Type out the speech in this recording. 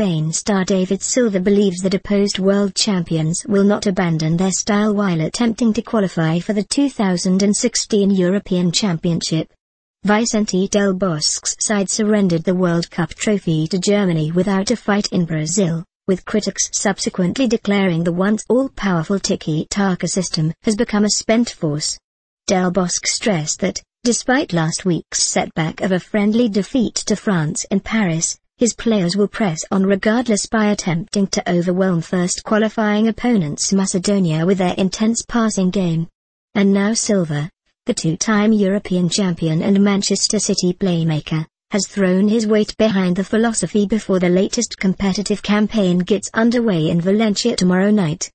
Spain star David Silva believes the opposed world champions will not abandon their style while attempting to qualify for the 2016 European Championship. Vicente del Bosque's side surrendered the World Cup trophy to Germany without a fight in Brazil, with critics subsequently declaring the once all-powerful tiki-taka system has become a spent force. Del Bosque stressed that, despite last week's setback of a friendly defeat to France in Paris, his players will press on regardless by attempting to overwhelm first qualifying opponents Macedonia with their intense passing game. And now Silva, the two-time European champion and Manchester City playmaker, has thrown his weight behind the philosophy before the latest competitive campaign gets underway in Valencia tomorrow night.